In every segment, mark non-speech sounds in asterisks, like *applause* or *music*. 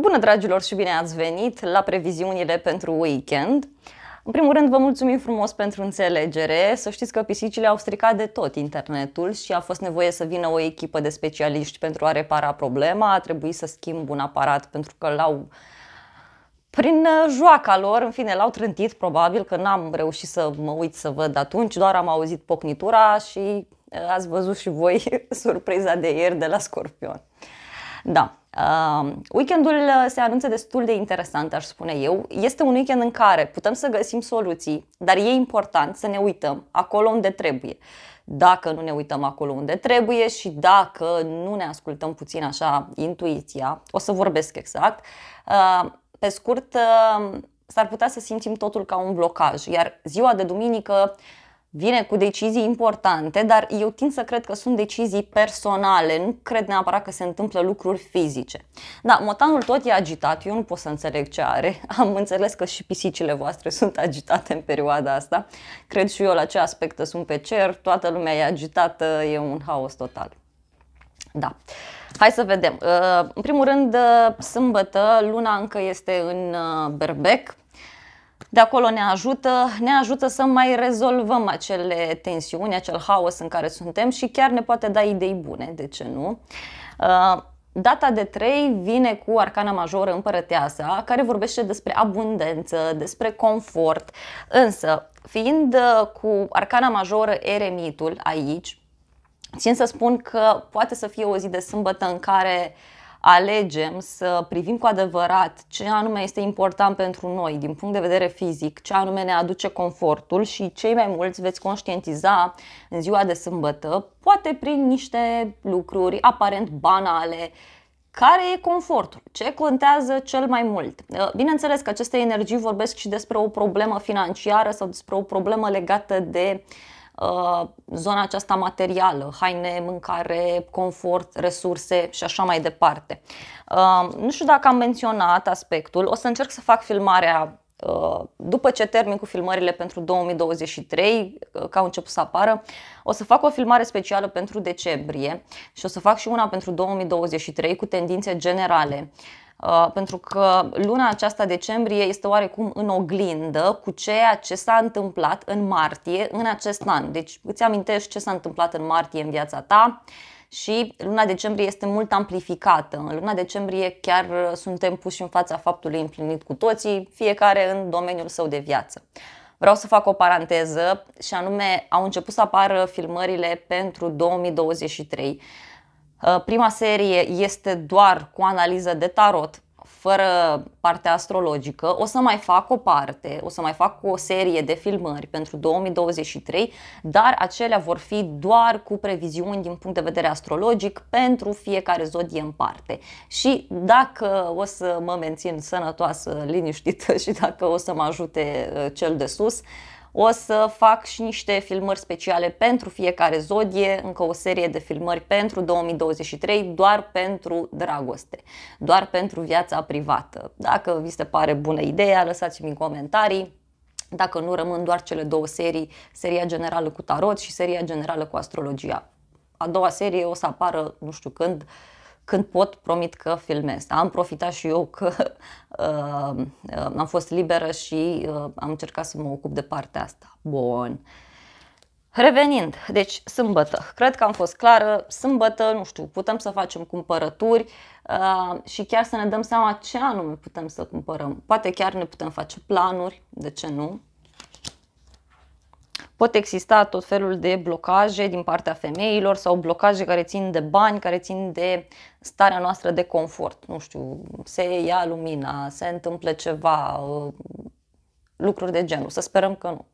Bună, dragilor, și bine ați venit la previziunile pentru weekend. În primul rând, vă mulțumim frumos pentru înțelegere. Să știți că pisicile au stricat de tot internetul și a fost nevoie să vină o echipă de specialiști pentru a repara problema. A trebuit să schimb un aparat pentru că l-au prin uh, joaca lor, în fine, l-au trântit probabil că n-am reușit să mă uit să văd atunci, doar am auzit pocnitura și uh, ați văzut și voi *laughs* surpriza de ieri de la Scorpion. Uh, da. Uh, weekendul se anunță destul de interesant, aș spune eu. Este un weekend în care putem să găsim soluții, dar e important să ne uităm acolo unde trebuie. Dacă nu ne uităm acolo unde trebuie și dacă nu ne ascultăm puțin așa intuiția, o să vorbesc exact, uh, pe scurt, uh, s-ar putea să simțim totul ca un blocaj, iar ziua de duminică vine cu decizii importante, dar eu tind să cred că sunt decizii personale, nu cred neapărat că se întâmplă lucruri fizice. Da, motanul tot e agitat, eu nu pot să înțeleg ce are. *laughs* Am înțeles că și pisicile voastre sunt agitate în perioada asta. Cred și eu la ce aspectă sunt pe cer, toată lumea e agitată, e un haos total. Da. Hai să vedem. Uh, în primul rând, uh, sâmbătă, luna încă este în uh, berbec, de acolo ne ajută, ne ajută să mai rezolvăm acele tensiuni, acel haos în care suntem și chiar ne poate da idei bune, de ce nu? Uh, data de 3 vine cu arcana majoră împărăteasa, care vorbește despre abundență, despre confort, însă fiind uh, cu arcana majoră eremitul aici, țin să spun că poate să fie o zi de sâmbătă în care uh, alegem să privim cu adevărat ce anume este important pentru noi din punct de vedere fizic, ce anume ne aduce confortul și cei mai mulți veți conștientiza în ziua de sâmbătă, poate prin niște lucruri aparent banale, care e confortul? Ce contează cel mai mult? Eh, bineînțeles că aceste energii vorbesc și despre o problemă financiară sau despre o problemă legată de uh, Uh, zona aceasta materială, haine, mâncare, confort, resurse și așa mai departe. Uh, nu știu dacă am menționat aspectul, o să încerc să fac filmarea uh, după ce termin cu filmările pentru 2023, că au început să apară, o să fac o filmare specială pentru decembrie și o să fac și una pentru 2023 cu tendințe generale Uh, pentru că luna aceasta decembrie este oarecum în oglindă cu ceea ce s-a întâmplat în martie în acest an. Deci îți amintești ce s-a întâmplat în martie în viața ta și luna decembrie este mult amplificată. În luna decembrie chiar uh, suntem puși în fața faptului împlinit cu toții, fiecare în domeniul său de viață. Vreau să fac o paranteză și anume au început să apară filmările pentru 2023 Uh, prima serie este doar cu analiză de tarot, fără partea astrologică. O să mai fac o parte, o să mai fac o serie de filmări pentru 2023, dar acelea vor fi doar cu previziuni din punct de vedere astrologic pentru fiecare zodie în parte. Și dacă o să mă mențin sănătoasă, liniștită *laughs* și dacă o să mă ajute uh, cel de sus, uh, o să fac și niște filmări speciale pentru fiecare zodie, încă o serie de filmări pentru 2023, doar pentru dragoste, doar pentru viața privată. Dacă vi se pare bună ideea, lăsați-mi în comentarii. Dacă nu, rămân doar cele două serii, seria generală cu tarot și seria generală cu astrologia. A doua serie o să apară, nu știu când, uh, când pot, promit că filmez. Da? Am profitat și eu că *laughs* uh, uh, am fost liberă și uh, am încercat să mă ocup de partea asta. Bun. Revenind, deci sâmbătă, cred că am fost clară, sâmbătă, nu știu, putem să facem cumpărături uh, și chiar să ne dăm seama ce anume putem să cumpărăm. Poate chiar ne putem face planuri, de ce nu? Pot exista tot felul de blocaje din partea femeilor sau blocaje care țin de bani, care țin de starea noastră de confort. Nu știu, se ia lumina, se întâmplă ceva, uh, lucruri de genul. Să sperăm că nu.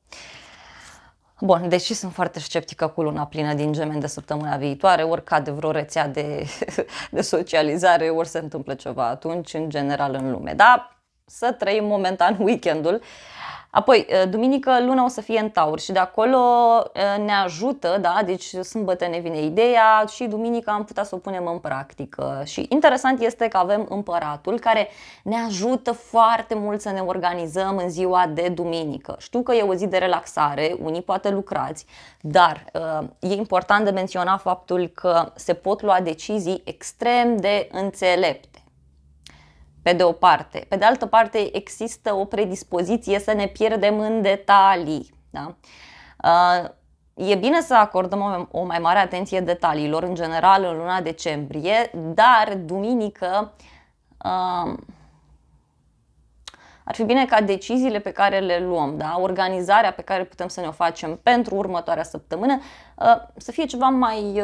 Bun, deși sunt foarte sceptică cu luna plină din gemeni de săptămâna viitoare, ori cade vreo rețea de, *laughs* de socializare, ori se întâmplă ceva atunci, în general, în lume. Dar să trăim momentan weekendul. Uh, Apoi, uh, duminică, luna o să fie în taur și de acolo uh, ne ajută, da? deci sâmbătă ne vine ideea și duminica am putea să o punem în practică. Și interesant este că avem împăratul care ne ajută foarte mult să ne organizăm în ziua de duminică. Știu că e o zi de relaxare, unii poate lucrați, dar uh, e important de menționat faptul că se pot lua decizii extrem de înțelepte pe de o parte. Pe de altă parte, există o predispoziție să ne pierdem în detalii. Da? Uh, e bine să acordăm o mai mare atenție detaliilor, în general, în luna decembrie, dar duminică uh, ar fi bine ca deciziile pe care le luăm, da? organizarea pe care putem să ne o facem pentru următoarea săptămână, uh, să fie ceva mai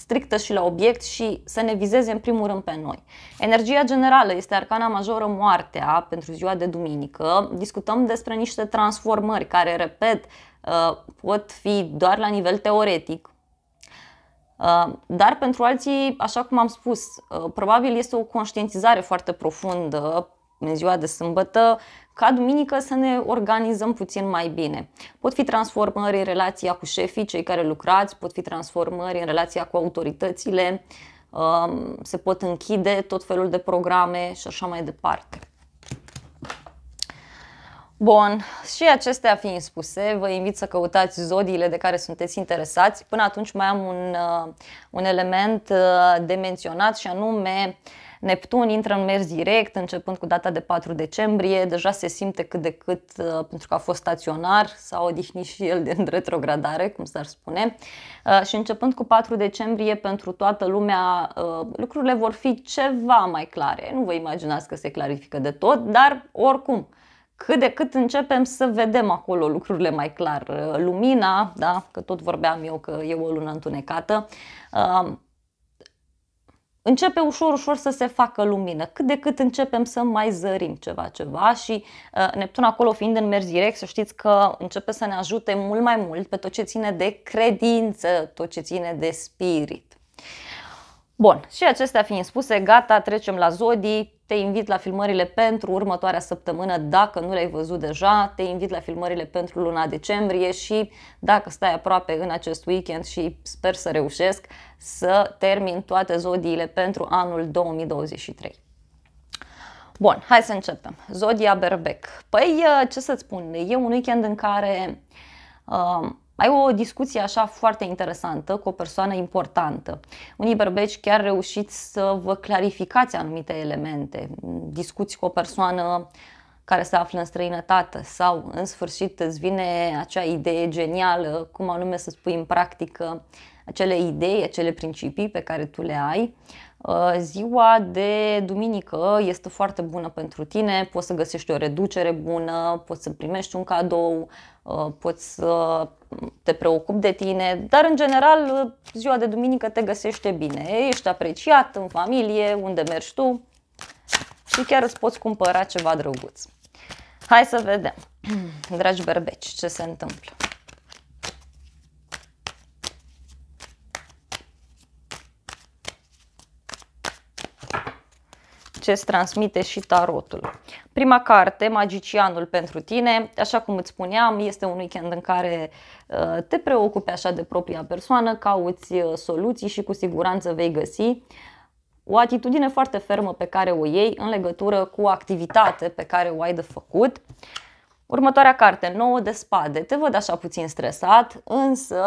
strictă și la obiect și să ne vizeze în primul rând pe noi. Energia generală este arcana majoră moartea pentru ziua de duminică. Discutăm despre niște transformări care, repet, uh, pot fi doar la nivel teoretic, uh, dar pentru alții, așa cum am spus, uh, probabil este o conștientizare foarte profundă în ziua de sâmbătă ca duminică să ne organizăm puțin mai bine. Pot fi transformări în relația cu șefii, cei care lucrați, pot fi transformări în relația cu autoritățile, um, se pot închide tot felul de programe și așa mai departe. Bun, și acestea fiind spuse, vă invit să căutați zodiile de care sunteți interesați. Până atunci mai am un, uh, un element uh, de menționat și anume uh, Neptun intră în mers direct, începând cu data de 4 decembrie, deja se simte cât de cât, uh, pentru că a fost staționar, s-a odihnit și el din *laughs* retrogradare, cum s-ar spune. Uh, și începând cu 4 decembrie, pentru toată lumea, uh, lucrurile vor fi ceva mai clare. Nu vă imaginați că se clarifică de tot, dar oricum, cât de cât începem să vedem acolo lucrurile mai clar. Lumina, da, că tot vorbeam eu că e o lună întunecată, începe ușor, ușor să se facă lumină, cât de cât începem să mai zărim ceva, ceva și uh, Neptun acolo fiind în mers direct, să știți că începe să ne ajute mult mai mult pe tot ce ține de credință, tot ce ține de spirit. Bun, și acestea fiind spuse, gata, trecem la zodii, te invit la filmările pentru următoarea săptămână, dacă nu le-ai văzut deja, te invit la filmările pentru luna decembrie și dacă stai aproape în acest weekend și sper să reușesc să termin toate zodiile pentru anul 2023. Bun, hai să începem. Zodia Berbec. Păi, ce să-ți spun, e un weekend în care uh, ai o discuție așa foarte interesantă cu o persoană importantă. Unii berbeci chiar reușiți să vă clarificați anumite elemente, discuți cu o persoană care se află în străinătate sau în sfârșit îți vine acea idee genială, cum anume să spui în practică acele idei, acele principii pe care tu le ai. Uh, ziua de duminică este foarte bună pentru tine, poți să găsești o reducere bună, poți să primești un cadou, Uh, poți să te preocupi de tine, dar în general ziua de duminică te găsește bine, ești apreciat în familie, unde mergi tu și chiar îți poți cumpăra ceva drăguț. Hai să vedem, *clears throat* dragi berbeci, ce se întâmplă. ce îți transmite și tarotul. Prima carte, Magicianul pentru tine, așa cum îți spuneam, este un weekend în care uh, te preocupi așa de propria persoană, cauți uh, soluții și cu siguranță vei găsi o atitudine foarte fermă pe care o iei în legătură cu activitate pe care o ai de făcut Următoarea carte, 9 de spade. Te văd așa puțin stresat, însă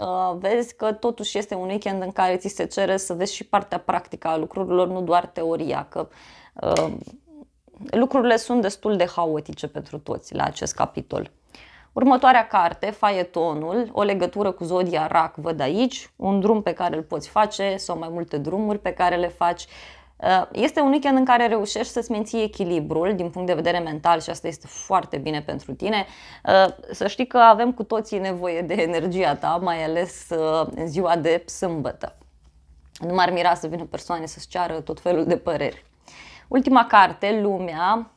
uh, vezi că totuși este un weekend în care ți se cere să vezi și partea practică a lucrurilor, nu doar teoria, că uh, lucrurile sunt destul de haotice pentru toți la acest capitol. Următoarea carte, Faietonul, o legătură cu zodia RAC, văd aici, un drum pe care îl poți face sau mai multe drumuri pe care le faci, Uh, este un weekend în care reușești să-ți menții echilibrul din punct de vedere mental și asta este foarte bine pentru tine. Uh, să știi că avem cu toții nevoie de energia ta, mai ales uh, în ziua de sâmbătă. Nu m-ar mira să vină persoane să-ți ceară tot felul de păreri. Ultima carte, Lumea,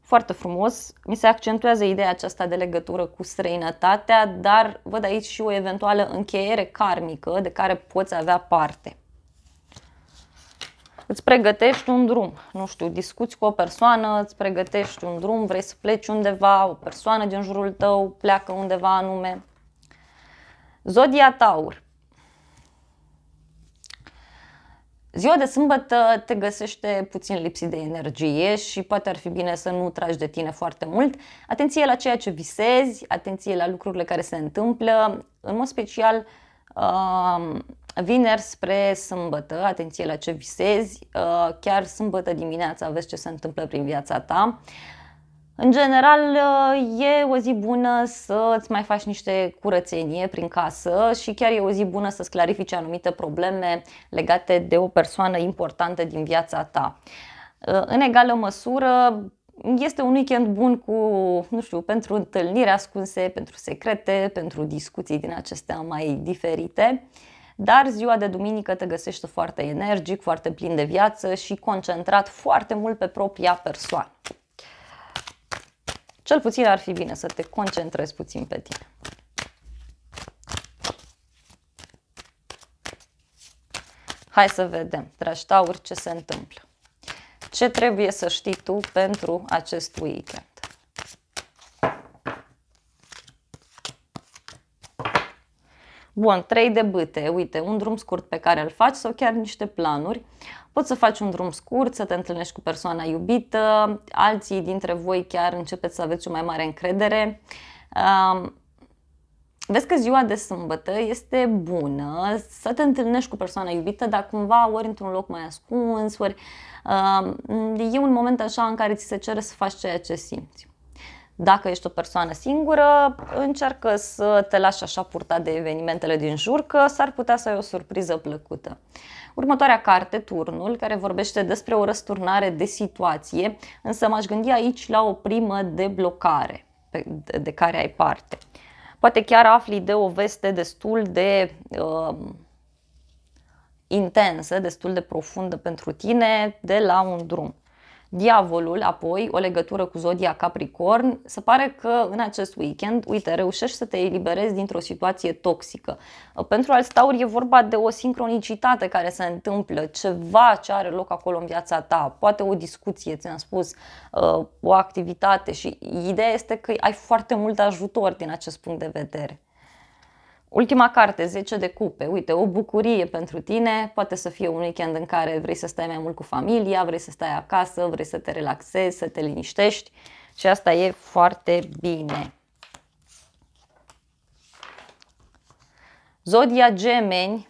foarte frumos. Mi se accentuează ideea aceasta de legătură cu străinătatea, dar văd aici și o eventuală încheiere karmică de care poți avea parte. Îți pregătești un drum, nu știu, discuți cu o persoană, îți pregătești un drum, vrei să pleci undeva, o persoană din jurul tău pleacă undeva anume. Zodia Taur. Ziua de sâmbătă te găsește puțin lipsit de energie și poate ar fi bine să nu tragi de tine foarte mult. Atenție la ceea ce visezi, atenție la lucrurile care se întâmplă, în mod special uh, Vineri spre sâmbătă, atenție la ce visezi, uh, chiar sâmbătă dimineața vezi ce se întâmplă prin viața ta. În general, uh, e o zi bună să îți mai faci niște curățenie prin casă și chiar e o zi bună să-ți clarifici anumite probleme legate de o persoană importantă din viața ta. Uh, în egală măsură, este un weekend bun cu, nu știu, pentru întâlniri ascunse, pentru secrete, pentru discuții din acestea mai diferite. Uh, dar ziua de duminică te găsește foarte energic, foarte plin de viață și concentrat foarte mult pe propria persoană. Cel puțin ar fi bine să te concentrezi puțin pe tine. Hai să vedem, dragi tauri, ce se întâmplă. Ce trebuie să știi tu pentru acest weekend? Bun, trei de bâte, uite, un drum scurt pe care îl faci sau chiar niște planuri. Poți să faci un drum scurt, să te întâlnești cu persoana iubită, alții dintre voi chiar începeți să aveți o mai mare încredere. vezi că ziua de sâmbătă este bună să te întâlnești cu persoana iubită, dar cumva ori într-un loc mai ascuns, ori e un moment așa în care ți se cere să faci ceea ce simți. Dacă ești o persoană singură, încearcă să te lași așa purtat de evenimentele din jur, că s-ar putea să ai o surpriză plăcută. Următoarea carte, Turnul, care vorbește despre o răsturnare de situație, însă m-aș gândi aici la o primă de blocare de care ai parte. Poate chiar afli de o veste destul de uh, intensă, destul de profundă pentru tine de la un drum. Diavolul, apoi, o legătură cu zodia Capricorn, se pare că în acest weekend, uite, reușești să te eliberezi dintr-o situație toxică. Pentru alți tauri e vorba de o sincronicitate care se întâmplă, ceva ce are loc acolo în viața ta, poate o discuție, ți-am spus, uh, o activitate și ideea este că ai foarte mult ajutor din acest punct de vedere. Ultima carte, 10 de cupe. Uite, o bucurie pentru tine, poate să fie un weekend în care vrei să stai mai mult cu familia, vrei să stai acasă, vrei să te relaxezi, să te liniștești și asta e foarte bine. Zodia Gemeni,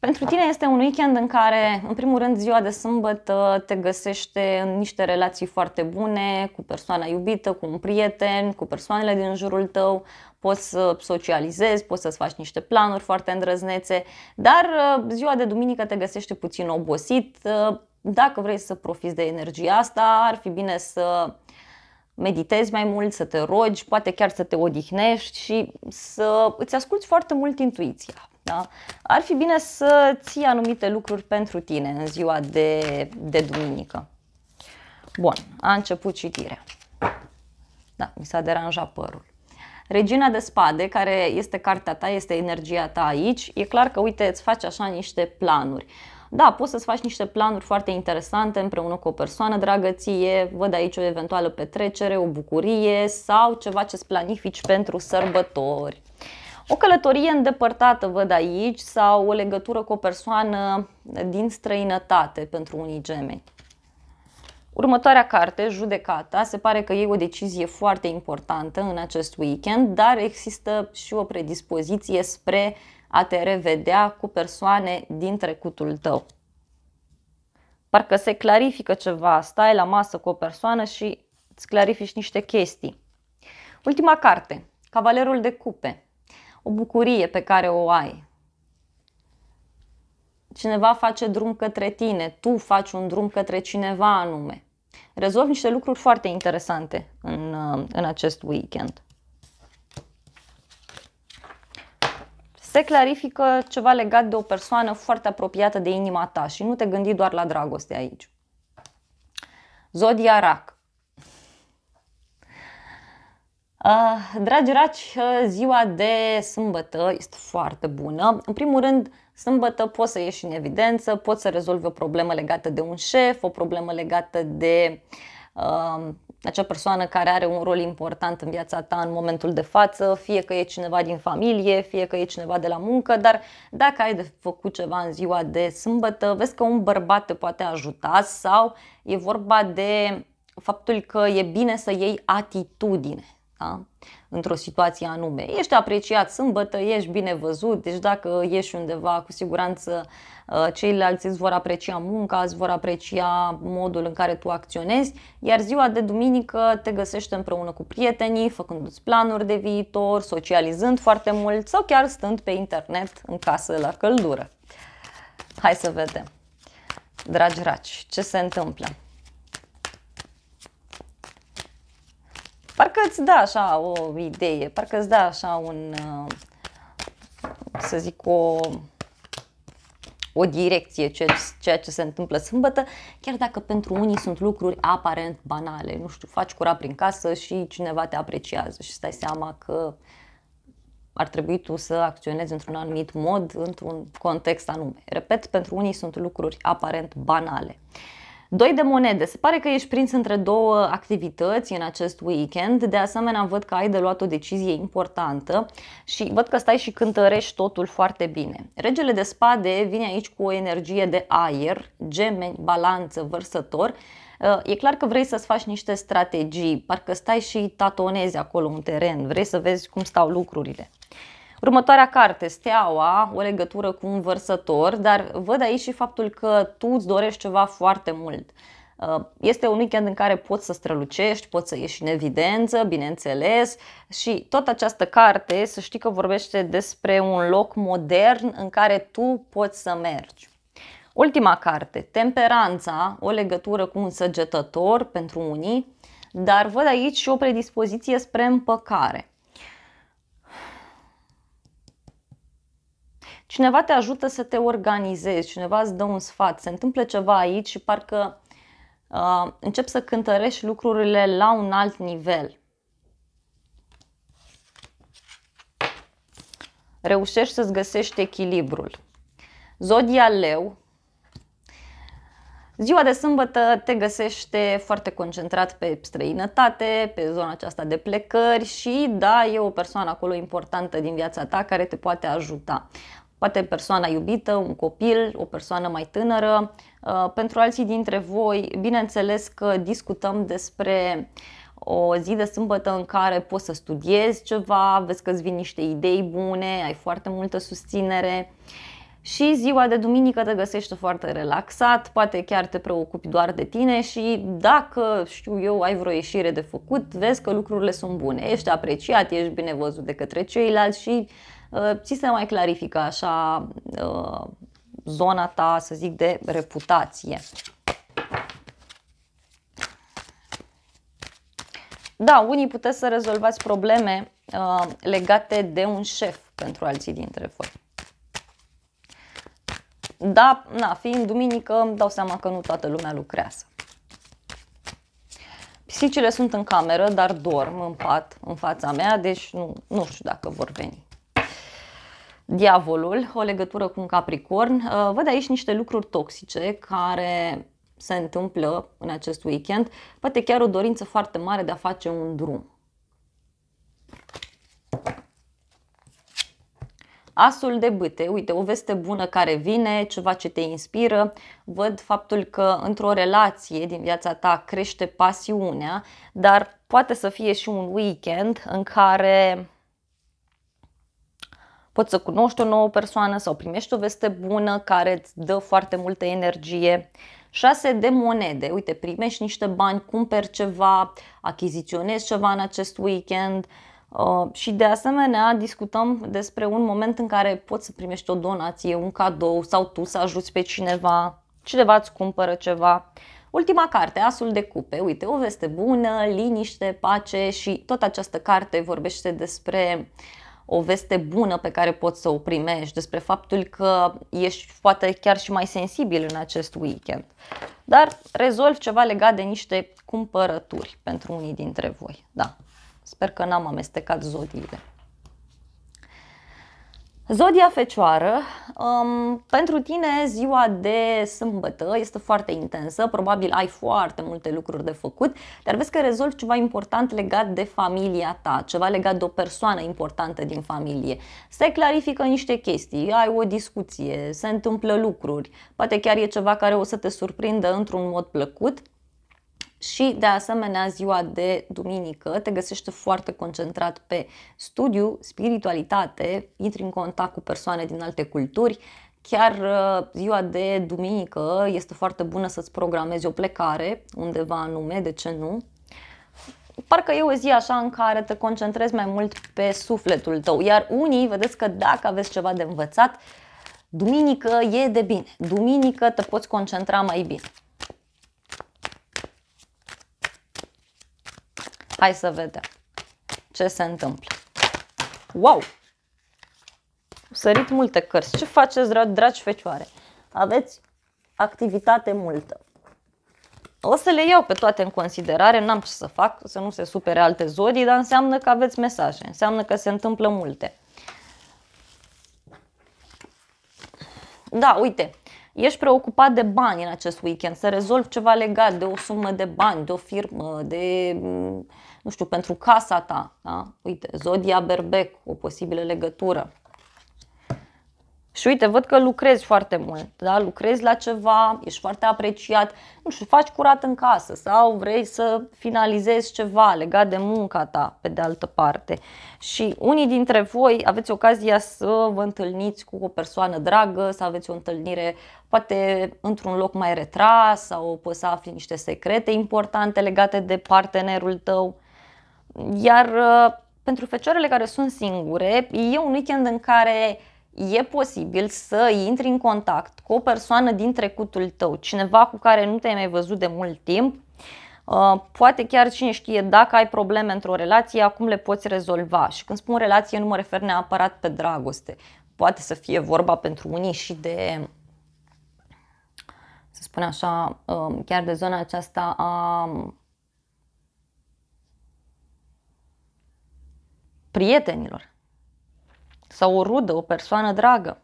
pentru tine este un weekend în care, în primul rând, ziua de sâmbătă te găsește în niște relații foarte bune cu persoana iubită, cu un prieten, cu persoanele din jurul tău, poți să socializezi, poți să-ți faci niște planuri foarte îndrăznețe, dar uh, ziua de duminică te găsește puțin obosit. Uh, dacă vrei să profiți de energia asta, ar fi bine să meditezi mai mult, să te rogi, poate chiar să te odihnești și să îți asculți foarte mult intuiția. Da? Ar fi bine să ții anumite lucruri pentru tine în ziua de, de duminică. Bun, a început citirea. Da, mi s-a deranjat părul. Regina de spade, care este cartea ta, este energia ta aici, e clar că, uite, îți faci așa niște planuri. Da, poți să-ți faci niște planuri foarte interesante împreună cu o persoană dragă ție, văd aici o eventuală petrecere, o bucurie sau ceva ce-ți planifici pentru sărbători. O călătorie îndepărtată văd aici sau o legătură cu o persoană din străinătate pentru unii gemeni. Următoarea carte, Judecata, se pare că e o decizie foarte importantă în acest weekend, dar există și o predispoziție spre a te revedea cu persoane din trecutul tău. Parcă se clarifică ceva, stai la masă cu o persoană și îți clarifici niște chestii. Ultima carte, Cavalerul de Cupe o bucurie pe care o ai. Cineva face drum către tine, tu faci un drum către cineva anume. Rezolvi niște lucruri foarte interesante în, uh, în acest weekend. se clarifică ceva legat de o persoană foarte apropiată de inima ta și nu te gândi doar la dragoste aici. Zodia Rac. Ah, dragi raci, ziua de sâmbătă este foarte bună. În primul rând, sâmbătă poți să ieși în evidență, poți să rezolvi o problemă legată de un șef, o problemă legată de uh, acea persoană care are un rol important în viața ta în momentul de față, fie că e cineva din familie, fie că e cineva de la muncă, dar dacă ai de făcut ceva în ziua de sâmbătă, vezi că un bărbat te poate ajuta sau e vorba de faptul că e bine să iei atitudine, da? într-o situație anume. Ești apreciat sâmbătă, ești bine văzut, deci dacă ești undeva, cu siguranță uh, ceilalți îți vor aprecia munca, îți vor aprecia modul în care tu acționezi, iar ziua de duminică te găsești împreună cu prietenii, făcându-ți planuri de viitor, socializând foarte mult sau chiar stând pe internet în casă la căldură. Hai să vedem. Dragi raci, ce se întâmplă? Parcă îți da așa o idee, parcă îți da așa un, uh, să zic, o, o direcție, ceea ce, ceea ce se întâmplă sâmbătă, chiar dacă pentru unii sunt lucruri aparent banale. Nu știu, faci curat prin casă și cineva te apreciază și stai seama că ar trebui tu să acționezi într-un anumit mod, într-un context anume. Repet, pentru unii sunt lucruri aparent banale. Uh, Doi de monede. Se pare că ești prins între două activități în acest weekend. De asemenea, văd că ai de luat o decizie importantă și văd că stai și cântărești totul foarte bine. Regele de spade vine aici cu o energie de aer, gemeni, balanță, vărsător. E clar că vrei să-ți faci niște strategii, parcă stai și tatonezi acolo un teren, vrei să vezi cum stau lucrurile. Următoarea carte, Steaua, o legătură cu un vărsător, dar văd aici și faptul că tu îți dorești ceva foarte mult. Uh, este un weekend în care poți să strălucești, poți să ieși în evidență, bineînțeles, și tot această carte, să știi că vorbește despre un loc modern în care tu poți să mergi. Ultima carte, Temperanța, o legătură cu un săgetător pentru unii, dar văd aici și o predispoziție spre împăcare. cineva te ajută să te organizezi, cineva îți dă un sfat, se întâmplă ceva aici și parcă uh, începi să cântărești lucrurile la un alt nivel. Reușești să-ți găsești echilibrul. Zodia Leu, Ziua de sâmbătă te găsește foarte concentrat pe străinătate, pe zona aceasta de plecări și da, e o persoană acolo importantă din viața ta care te poate ajuta poate persoana iubită, un copil, o persoană mai tânără. Uh, pentru alții dintre voi, bineînțeles că discutăm despre o zi de sâmbătă în care poți să studiezi ceva, vezi că îți vin niște idei bune, ai foarte multă susținere și ziua de duminică te găsești foarte relaxat, poate chiar te preocupi doar de tine și dacă, știu eu, ai vreo ieșire de făcut, vezi că lucrurile sunt bune, ești apreciat, ești bine văzut de către ceilalți și ci uh, se mai clarifică așa uh, zona ta, să zic, de reputație. Da, unii puteți să rezolvați probleme uh, legate de un șef pentru alții dintre voi. Da, na, fiind duminică, îmi dau seama că nu toată lumea lucrează. Pisicile sunt în cameră, dar dorm în pat, în fața mea, deci nu, nu știu dacă vor veni diavolul, o legătură cu un capricorn, uh, văd aici niște lucruri toxice care se întâmplă în acest weekend, poate chiar o dorință foarte mare de a face un drum. Asul de bâte, uite, o veste bună care vine, ceva ce te inspiră. Văd faptul că într-o relație din viața ta crește pasiunea, dar poate să fie și un weekend în care poți să cunoști o nouă persoană sau primești o veste bună care îți dă foarte multă energie. 6 de monede. Uite, primești niște bani, cumperi ceva, achiziționezi ceva în acest weekend. Uh, și de asemenea discutăm despre un moment în care poți să primești o donație, un cadou sau tu să ajuți pe cineva, cineva îți cumpără ceva. Ultima carte, Asul de cupe, uite, o veste bună, liniște, pace și tot această carte vorbește despre uh, o veste bună pe care poți să o primești, despre faptul că ești poate chiar și mai sensibil în acest weekend. Dar rezolv ceva legat de niște cumpărături pentru unii dintre voi. Da, sper că n-am amestecat zodiile. Zodia Fecioară, um, pentru tine ziua de sâmbătă este foarte intensă, probabil ai foarte multe lucruri de făcut, dar vezi că rezolvi ceva important legat de familia ta, ceva legat de o persoană importantă din familie. Se clarifică niște chestii, ai o discuție, se întâmplă lucruri, poate chiar e ceva care o să te surprindă într-un mod plăcut, și, de asemenea, ziua de duminică te găsește foarte concentrat pe studiu, spiritualitate, intri în contact cu persoane din alte culturi, Chiar uh, ziua de duminică este foarte bună să-ți programezi o plecare undeva anume, de ce nu? Parcă e o zi așa în care te concentrezi mai mult pe sufletul tău, iar unii, vedeți că dacă aveți ceva de învățat, duminică e de bine, duminică te poți concentra mai bine. Hai să vedem ce se întâmplă. Wow! Sărit multe cărți. Ce faceți, dragi fecioare? Aveți activitate multă. O să le iau pe toate în considerare, n-am ce să fac, să nu se supere alte zodii, dar înseamnă că aveți mesaje, înseamnă că se întâmplă multe. Da, uite, ești preocupat de bani în acest weekend, să rezolvi ceva legat de o sumă de bani, de o firmă, de nu știu, pentru casa ta, da? uite, Zodia Berbec, o posibilă legătură. Și uite, văd că lucrezi foarte mult, da? lucrezi la ceva, ești foarte apreciat, nu știu, faci curat în casă sau vrei să finalizezi ceva legat de munca ta, pe de altă parte. Și unii dintre voi aveți ocazia să vă întâlniți cu o persoană dragă, să aveți o întâlnire poate într-un loc mai retras sau poți să afli niște secrete importante legate de partenerul tău. Iar uh, pentru fecioarele care sunt singure, e un weekend în care e posibil să intri în contact cu o persoană din trecutul tău, cineva cu care nu te-ai mai văzut de mult timp, uh, poate chiar cine știe dacă ai probleme într-o relație, acum le poți rezolva. Și când spun relație, nu mă refer neapărat pe dragoste. Poate să fie vorba pentru unii și de, să spun așa, uh, chiar de zona aceasta a prietenilor sau o rudă, o persoană dragă.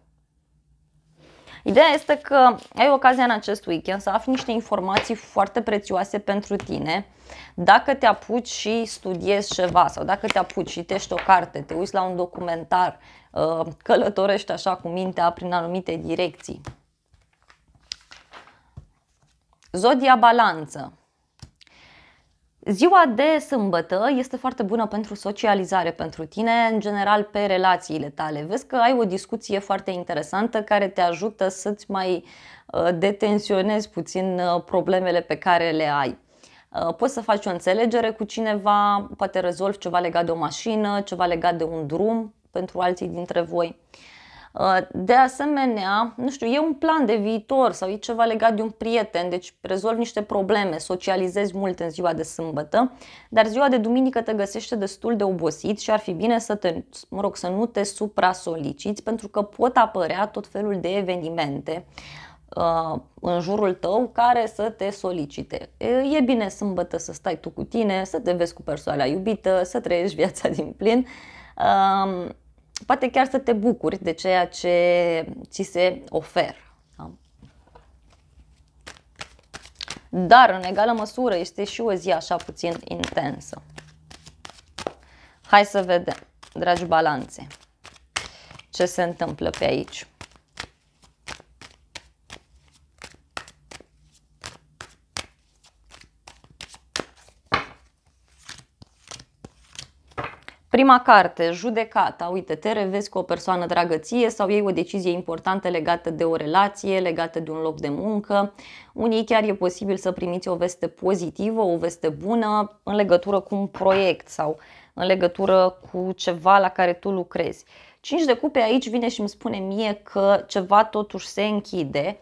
Ideea este că ai ocazia în acest weekend să afli niște informații foarte prețioase pentru tine dacă te apuci și studiezi ceva sau dacă te apuci și tești o carte, te uiți la un documentar, uh, călătorești așa cu mintea prin anumite direcții. Zodia balanță. Ziua de sâmbătă este foarte bună pentru socializare pentru tine, în general pe relațiile tale. Vezi că ai o discuție foarte interesantă care te ajută să-ți mai uh, detensionezi puțin uh, problemele pe care le ai. Uh, poți să faci o înțelegere cu cineva, poate rezolvi ceva legat de o mașină, ceva legat de un drum pentru alții dintre voi. Uh, de asemenea, nu știu, e un plan de viitor sau e ceva legat de un prieten, deci rezolvi niște probleme, socializezi mult în ziua de sâmbătă, dar ziua de duminică te găsește destul de obosit și ar fi bine să te, mă rog, să nu te supra-soliciți pentru că pot apărea tot felul de evenimente uh, în jurul tău care să te solicite. E bine sâmbătă să stai tu cu tine, să te vezi cu persoana iubită, să trăiești viața din plin uh, și poate chiar să te bucuri de ceea ce ți se oferă. Da? Dar, în egală măsură, este și o zi așa puțin intensă. Hai să vedem, dragi balanțe, ce se întâmplă pe aici. Prima carte, judecata, uite, te revezi cu o persoană dragăție sau iei o decizie importantă legată de o relație, legată de un loc de muncă. Unii chiar e posibil să primiți o veste pozitivă, o veste bună în legătură cu un proiect sau în legătură cu ceva la care tu lucrezi. Cinci de cupe aici vine și îmi spune mie că ceva totuși se închide,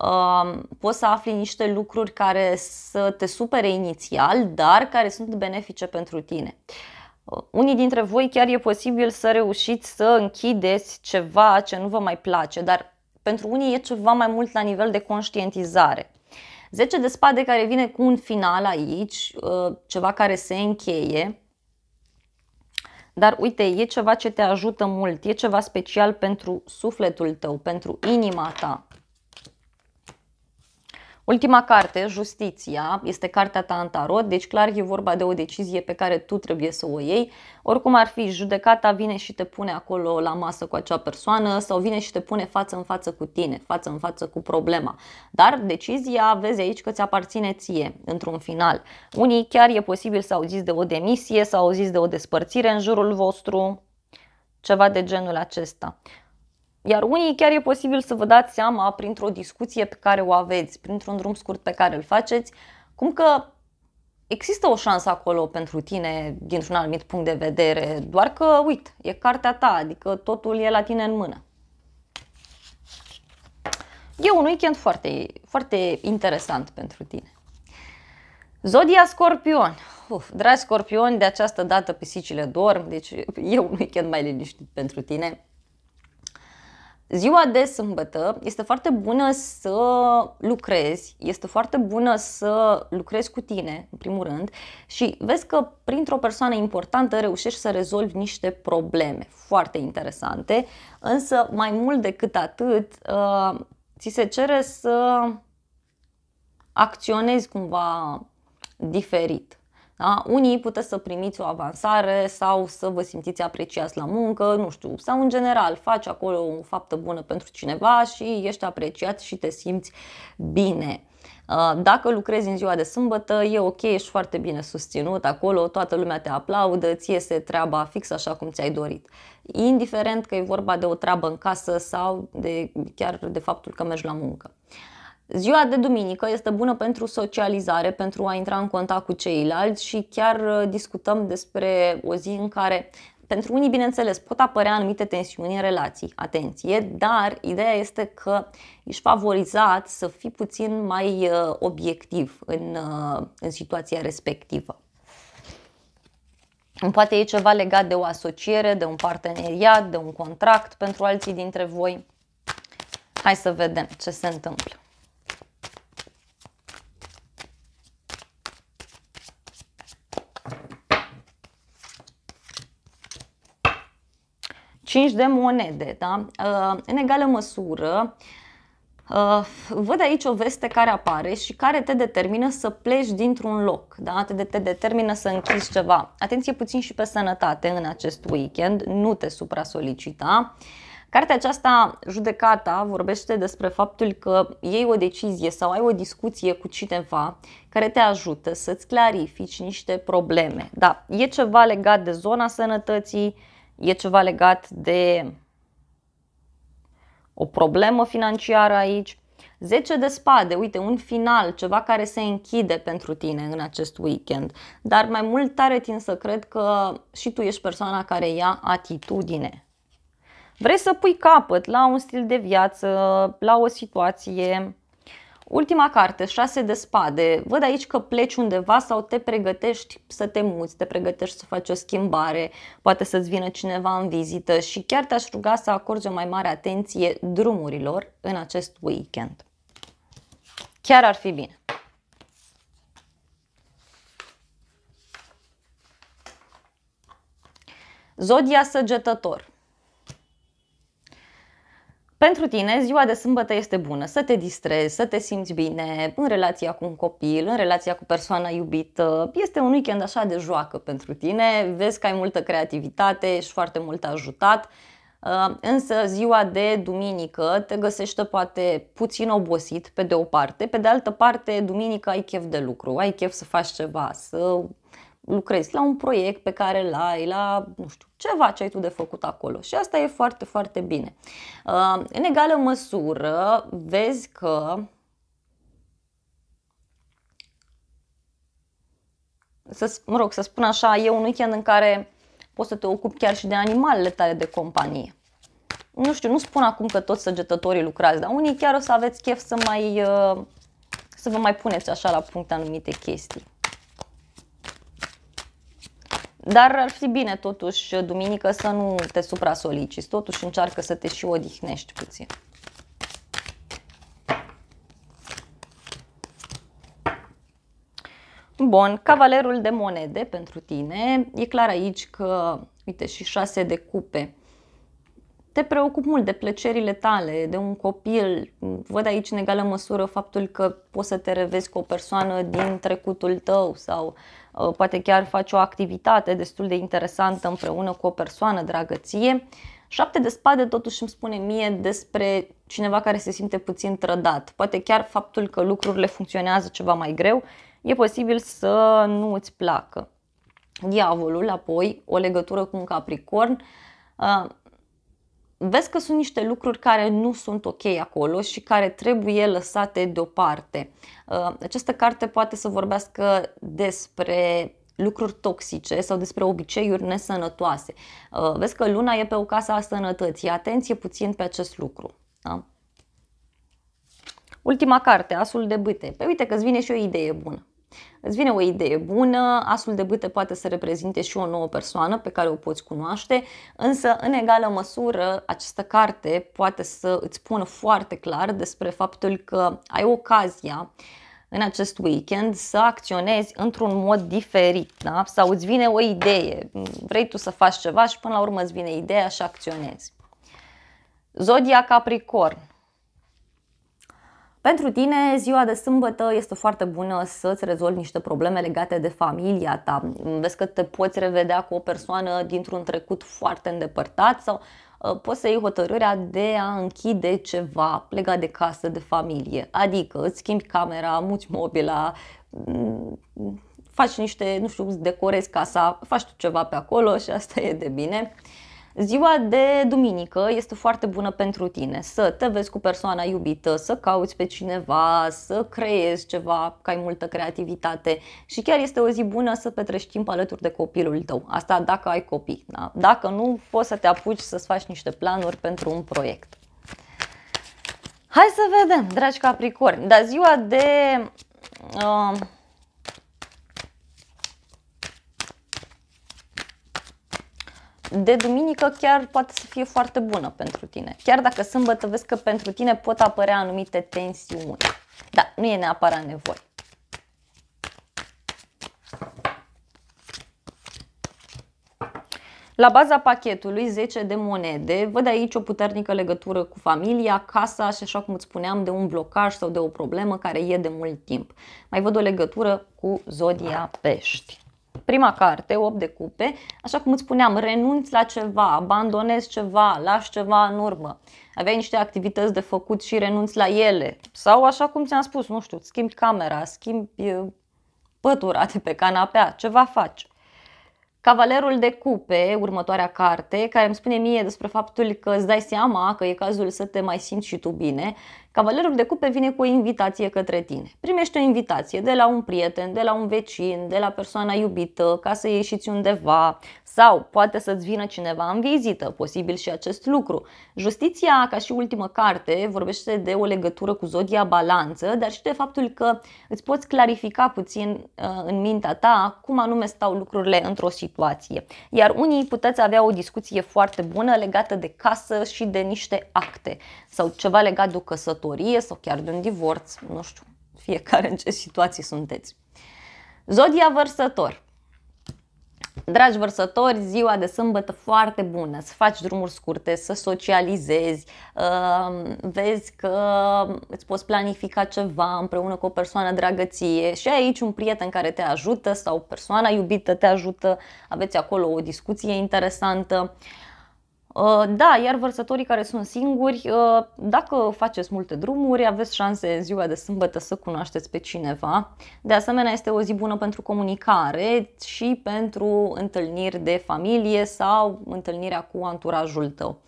um, poți să afli niște lucruri care să te supere inițial, dar care sunt benefice pentru tine. Uh, unii dintre voi chiar e posibil să reușiți să închideți ceva ce nu vă mai place, dar pentru unii e ceva mai mult la nivel de conștientizare. 10 de spade care vine cu un final aici, uh, ceva care se încheie, dar uite, e ceva ce te ajută mult, e ceva special pentru sufletul tău, pentru inima ta. Ultima carte, Justiția, este cartea ta în tarot, deci clar e vorba de o decizie pe care tu trebuie să o iei. Oricum ar fi, judecata vine și te pune acolo la masă cu acea persoană sau vine și te pune față în față cu tine, față în față cu problema. Dar decizia vezi aici că ți aparține ție, într-un final. Unii chiar e posibil să auziți de o demisie, să auziți de o despărțire în jurul vostru, ceva de genul acesta. Iar unii chiar e posibil să vă dați seama printr-o discuție pe care o aveți, printr-un drum scurt pe care îl faceți, cum că există o șansă acolo pentru tine dintr-un anumit punct de vedere, doar că, uite, e cartea ta, adică totul e la tine în mână. E un weekend foarte, foarte interesant pentru tine. Zodia Scorpion. Uf, dragi scorpioni, de această dată pisicile dorm, deci e un weekend mai liniștit pentru tine. Ziua de sâmbătă este foarte bună să lucrezi, este foarte bună să lucrezi cu tine, în primul rând, și vezi că printr-o persoană importantă reușești să rezolvi niște probleme foarte interesante, însă mai mult decât atât, uh, ți se cere să acționezi cumva diferit. Da? Unii puteți să primiți o avansare sau să vă simțiți apreciați la muncă, nu știu, sau în general faci acolo o faptă bună pentru cineva și ești apreciat și te simți bine. Uh, dacă lucrezi în ziua de sâmbătă, e ok, ești foarte bine susținut acolo, toată lumea te aplaudă, ți iese treaba fix așa cum ți-ai dorit. Indiferent că e vorba de o treabă în casă sau de, chiar de faptul că mergi la muncă. Ziua de duminică este bună pentru socializare, pentru a intra în contact cu ceilalți și chiar uh, discutăm despre o zi în care pentru unii, bineînțeles, pot apărea anumite tensiuni în relații, atenție, dar ideea este că ești favorizat să fii puțin mai uh, obiectiv în, uh, în situația respectivă. Poate e ceva legat de o asociere, de un parteneriat, de un contract pentru alții dintre voi. Hai să vedem ce se întâmplă. 5 de monede, da? Uh, în egală măsură, uh, văd aici o veste care apare și care te determină să pleci dintr-un loc, da? te, te determină să închizi ceva. Atenție puțin și pe sănătate în acest weekend, nu te supra-solicita. Cartea aceasta, Judecata, vorbește despre faptul că iei o decizie sau ai o discuție cu cineva care te ajută să-ți clarifici niște probleme. Da, e ceva legat de zona sănătății, e ceva legat de o problemă financiară aici. 10 de spade, uite, un final, ceva care se închide pentru tine în acest weekend. Dar mai mult tare tin să cred că și tu ești persoana care ia atitudine. Vrei să pui capăt la un stil de viață, la o situație, Ultima carte, 6 de spade. Văd aici că pleci undeva sau te pregătești să te muți, te pregătești să faci o schimbare, poate să-ți vină cineva în vizită și chiar te-aș ruga să acorzi o mai mare atenție drumurilor în acest weekend. Chiar ar fi bine. Zodia săgetător pentru tine ziua de sâmbătă este bună, să te distrezi, să te simți bine în relația cu un copil, în relația cu persoana iubită. Este un weekend așa de joacă pentru tine, vezi că ai multă creativitate, ești foarte mult ajutat, uh, însă ziua de duminică te găsește poate puțin obosit pe de o parte, pe de altă parte duminică ai chef de lucru, ai chef să faci ceva, să lucrezi la un proiect pe care îl ai, la nu știu, ceva ce ai tu de făcut acolo și asta e foarte, foarte bine. Uh, în egală măsură vezi că să, mă rog, să spun așa, e un weekend în care poți să te ocupi chiar și de animalele tale de companie. Nu știu, nu spun acum că toți săgetătorii lucrați, dar unii chiar o să aveți chef să mai uh, să vă mai puneți așa la punct anumite chestii. Dar ar fi bine totuși duminică să nu te supra-soliciți, totuși încearcă să te și odihnești puțin. Bun, cavalerul de monede pentru tine. E clar aici că, uite, și șase de cupe. Te preocup mult de plăcerile tale, de un copil. Văd aici în egală măsură faptul că poți să te revezi cu o persoană din trecutul tău sau Uh, poate chiar faci o activitate destul de interesantă împreună cu o persoană dragăție. Șapte de spade totuși îmi spune mie despre cineva care se simte puțin trădat. Poate chiar faptul că lucrurile funcționează ceva mai greu, e posibil să nu îți placă. Diavolul, apoi, o legătură cu un capricorn. Uh, vezi că sunt niște lucruri care nu sunt ok acolo și care trebuie lăsate deoparte. Uh, această carte poate să vorbească despre lucruri toxice sau despre obiceiuri nesănătoase. Uh, vezi că luna e pe o casă a sănătății. Atenție puțin pe acest lucru. Da? Ultima carte, Asul de bâte. Pe păi uite că îți vine și o idee bună. Îți vine o idee bună, asul de bâte poate să reprezinte și o nouă persoană pe care o poți cunoaște, însă în egală măsură această carte poate să îți spună foarte clar despre faptul că ai ocazia în acest weekend să acționezi într-un mod diferit da? sau îți vine o idee, vrei tu să faci ceva și până la urmă îți vine ideea și acționezi. Zodia Capricorn pentru tine, ziua de sâmbătă este foarte bună să-ți rezolvi niște probleme legate de familia ta. Vezi că te poți revedea cu o persoană dintr-un trecut foarte îndepărtat sau uh, poți să iei hotărârea de a închide ceva legat de casă, de familie. Adică îți schimbi camera, muți mobila, mm, faci niște, nu știu, decorezi casa, faci tu ceva pe acolo și asta e de bine. Ziua de duminică este foarte bună pentru tine, să te vezi cu persoana iubită, să cauți pe cineva, să creezi ceva, că ai multă creativitate și chiar este o zi bună să petreci timp alături de copilul tău. Asta dacă ai copii. Da? Dacă nu, poți să te apuci să-ți faci niște planuri pentru un proiect. Hai să vedem, dragi capricorni, dar ziua de uh, de duminică chiar poate să fie foarte bună pentru tine. Chiar dacă sâmbătă vezi că pentru tine pot apărea anumite tensiuni. Da, nu e neapărat nevoie. La baza pachetului 10 de monede, văd aici o puternică legătură cu familia, casa și așa cum îți spuneam de un blocaj sau de o problemă care e de mult timp. Mai văd o legătură cu zodia pești prima carte, 8 de cupe, așa cum îți spuneam, renunți la ceva, abandonezi ceva, lași ceva în urmă. Aveai niște activități de făcut și renunți la ele. Sau, așa cum ți-am spus, nu știu, schimbi camera, schimbi uh, pătura de pe canapea, ceva faci. Cavalerul de cupe, următoarea carte, care îmi spune mie despre faptul că îți dai seama că e cazul să te mai simți și tu bine Cavalerul de cupe vine cu o invitație către tine. Primești o invitație de la un prieten, de la un vecin, de la persoana iubită, ca să ieșiți undeva sau poate să-ți vină cineva în vizită, posibil și acest lucru. Justiția, ca și ultimă carte, vorbește de o legătură cu zodia balanță, dar și de faptul că îți poți clarifica puțin uh, în mintea ta cum anume stau lucrurile într-o situație. Iar unii puteți avea o discuție foarte bună legată de casă și de niște acte sau ceva legat de o căsătorie căsătorie sau chiar de un divorț, nu știu, fiecare în ce situație sunteți. Zodia vărsător. Dragi vărsători, ziua de sâmbătă foarte bună, să faci drumuri scurte, să socializezi, uh, vezi că îți poți planifica ceva împreună cu o persoană dragă ție și aici un prieten care te ajută sau persoana iubită te ajută, aveți acolo o discuție interesantă. Uh, da, iar vărsătorii care sunt singuri, uh, dacă faceți multe drumuri, aveți șanse în ziua de sâmbătă să cunoașteți pe cineva. De asemenea, este o zi bună pentru comunicare și pentru întâlniri de familie sau întâlnirea cu anturajul tău.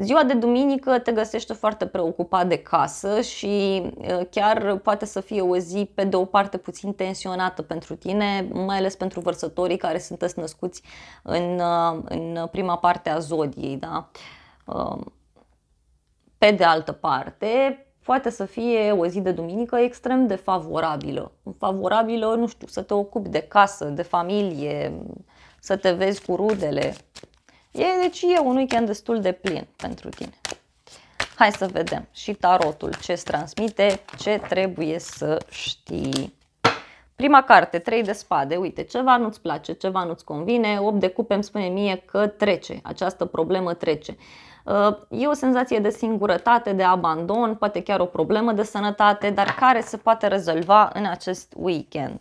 Ziua de duminică te găsește foarte preocupat de casă și chiar poate să fie o zi pe de o parte puțin tensionată pentru tine, mai ales pentru vărsătorii care sunteți născuți în, în prima parte a zodiei. Da? Pe de altă parte, poate să fie o zi de duminică extrem de favorabilă. Favorabilă, nu știu, să te ocupi de casă, de familie, să te vezi cu rudele, E, deci e un weekend destul de plin pentru tine. Hai să vedem și tarotul ce transmite, ce trebuie să știi. Prima carte, 3 de spade, uite, ceva nu-ți place, ceva nu-ți convine, 8 de cupe îmi spune mie că trece, această problemă trece. Uh, e o senzație de singurătate, de abandon, poate chiar o problemă de sănătate, dar care se poate rezolva în acest weekend.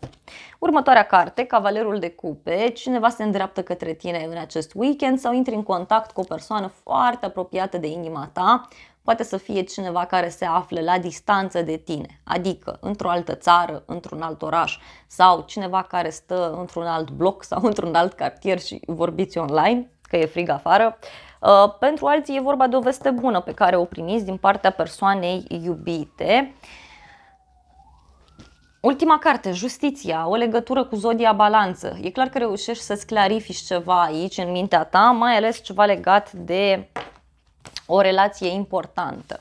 Următoarea carte, Cavalerul de Cupe, cineva se îndreaptă către tine în acest weekend sau intri în contact cu o persoană foarte apropiată de inima ta, poate să fie cineva care se află la distanță de tine, adică într-o altă țară, într-un alt oraș sau cineva care stă într-un alt bloc sau *laughs* într-un alt cartier și vorbiți online, că e frig afară. Uh, pentru alții e vorba de o veste bună pe care o primiți din partea persoanei iubite. Ultima carte, Justiția, o legătură cu Zodia Balanță. E clar că reușești să-ți clarifici ceva aici în mintea ta, mai ales ceva legat de o relație importantă.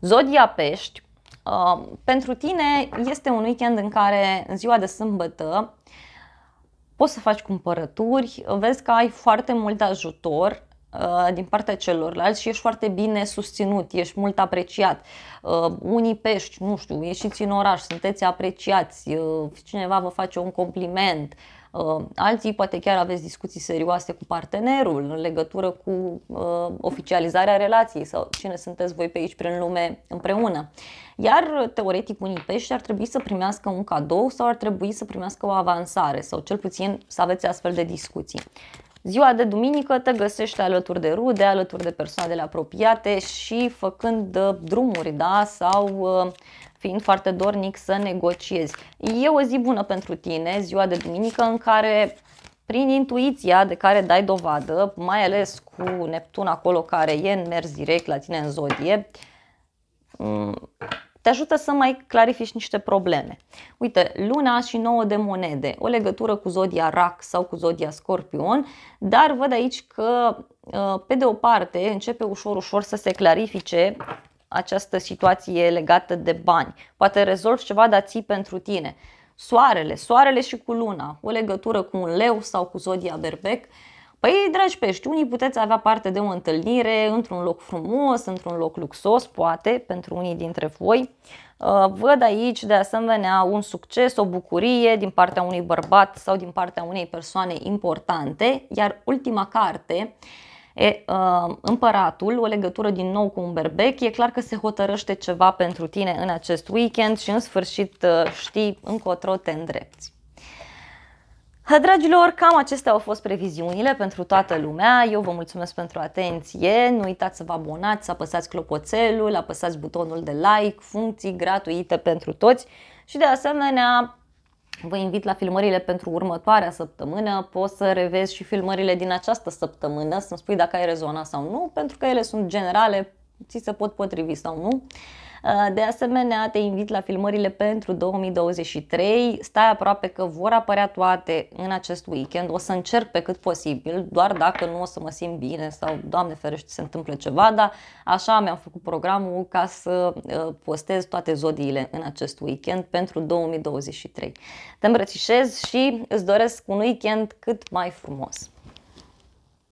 Zodia Pești, uh, pentru tine este un weekend în care în ziua de sâmbătă poți să faci cumpărături, vezi că ai foarte mult ajutor uh, din partea celorlalți și ești foarte bine susținut, ești mult apreciat. Uh, unii pești, nu știu, ieșiți în oraș, sunteți apreciați, uh, cineva vă face un compliment, Uh, alții poate chiar aveți discuții serioase cu partenerul în legătură cu uh, oficializarea relației sau cine sunteți voi pe aici prin lume împreună. Iar uh, teoretic unii pești ar trebui să primească un cadou sau ar trebui să primească o avansare sau cel puțin să aveți astfel de discuții. Ziua de duminică te găsești alături de rude, alături de persoanele apropiate și făcând drumuri, da, sau fiind foarte dornic să negociezi. E o zi bună pentru tine, ziua de duminică, în care prin intuiția de care dai dovadă, mai ales cu Neptun acolo care e în mers direct la tine în zodie, mm, te ajută să mai clarifici niște probleme. Uite, luna și 9 de monede, o legătură cu zodia rac sau cu zodia scorpion, dar văd aici că uh, pe de o parte începe ușor ușor să se clarifice această situație legată de bani. Poate rezolvi ceva, de ții pentru tine. Soarele, soarele și cu luna, o legătură cu un leu sau cu zodia berbec. Păi, dragi pești, unii puteți avea parte de o întâlnire într-un loc frumos, într-un loc luxos, poate, pentru unii dintre voi. Uh, văd aici, de asemenea, un succes, o bucurie din partea unui bărbat sau din partea unei persoane importante, iar ultima carte E, uh, împăratul, o legătură din nou cu un berbec, e clar că se hotărăște ceva pentru tine în acest weekend și în sfârșit uh, știi încotro te îndrepți. Dragilor, cam acestea au fost previziunile pentru toată lumea. Eu vă mulțumesc pentru atenție. Nu uitați să vă abonați, să apăsați clopoțelul, apăsați butonul de like, funcții gratuite pentru toți și de asemenea Vă invit la filmările pentru următoarea săptămână, poți să revezi și filmările din această săptămână, să-mi spui dacă ai rezonat sau nu, pentru că ele sunt generale, ți se pot potrivi sau nu. Uh, de asemenea, te invit la filmările pentru 2023. Stai aproape că vor apărea toate în acest weekend. O să încerc pe cât posibil, doar dacă nu o să mă simt bine sau, Doamne ferește, se întâmplă ceva, dar așa mi-am făcut programul ca să uh, postez toate zodiile în acest weekend pentru 2023. Te îmbrățișez și îți doresc un weekend cât mai frumos.